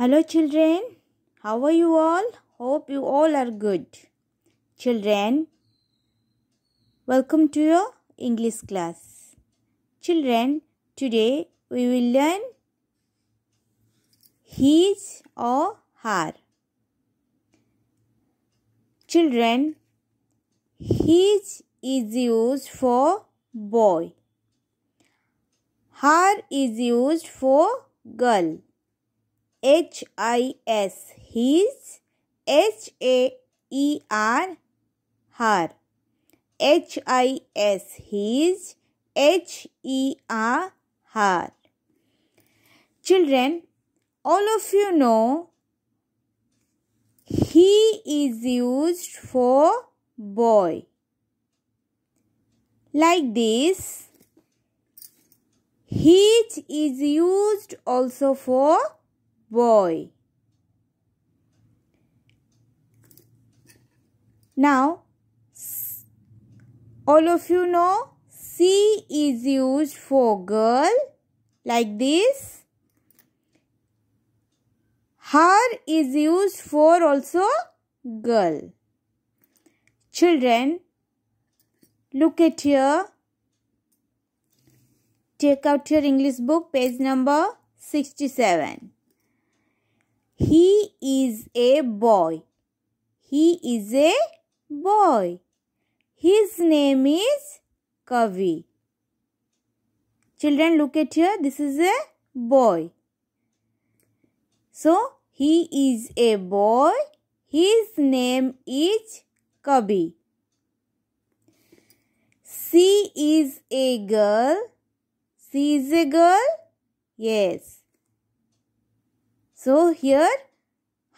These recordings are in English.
Hello, children. How are you all? Hope you all are good. Children, welcome to your English class. Children, today we will learn his or her. Children, his is used for boy. Her is used for girl. H I S his H A E R her H I S his H E R her Children all of you know he is used for boy like this heat is used also for boy. Now, all of you know C is used for girl like this. Her is used for also girl. Children, look at here. Take out your English book, page number 67. He is a boy. He is a boy. His name is Kavi. Children, look at here. This is a boy. So, he is a boy. His name is Kavi. She is a girl. She is a girl. Yes. So here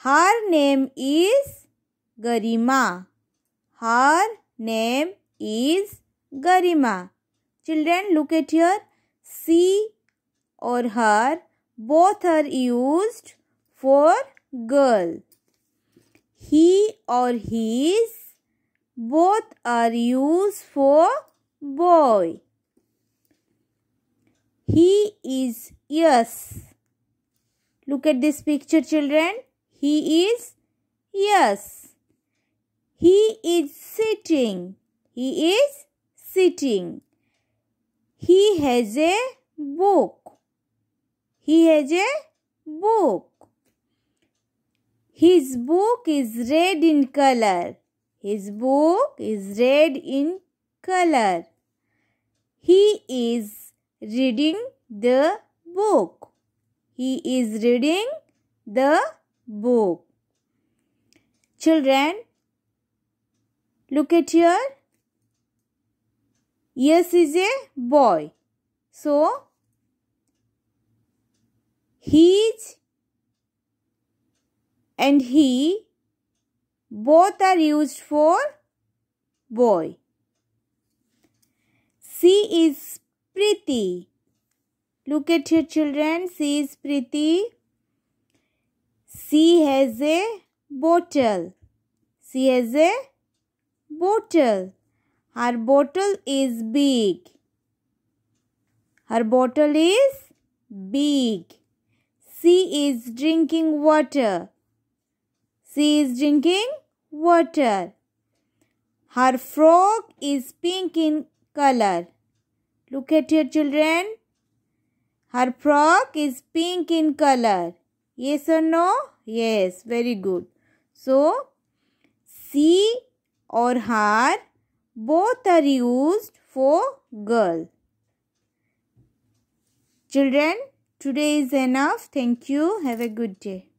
her name is Garima. Her name is Garima. Children look at here. She or her both are used for girl. He or his both are used for boy. He is yes. Look at this picture children. He is, yes. He is sitting. He is sitting. He has a book. He has a book. His book is red in color. His book is red in color. He is reading the book. He is reading the book. Children, look at here. Yes is a boy. So, he and he both are used for boy. She is pretty. Look at your children. See is pretty. She has a bottle. She has a bottle. Her bottle is big. Her bottle is big. She is drinking water. She is drinking water. Her frog is pink in color. Look at your children. Her frock is pink in color. Yes or no? Yes, very good. So, she or her both are used for girl. Children, today is enough. Thank you. Have a good day.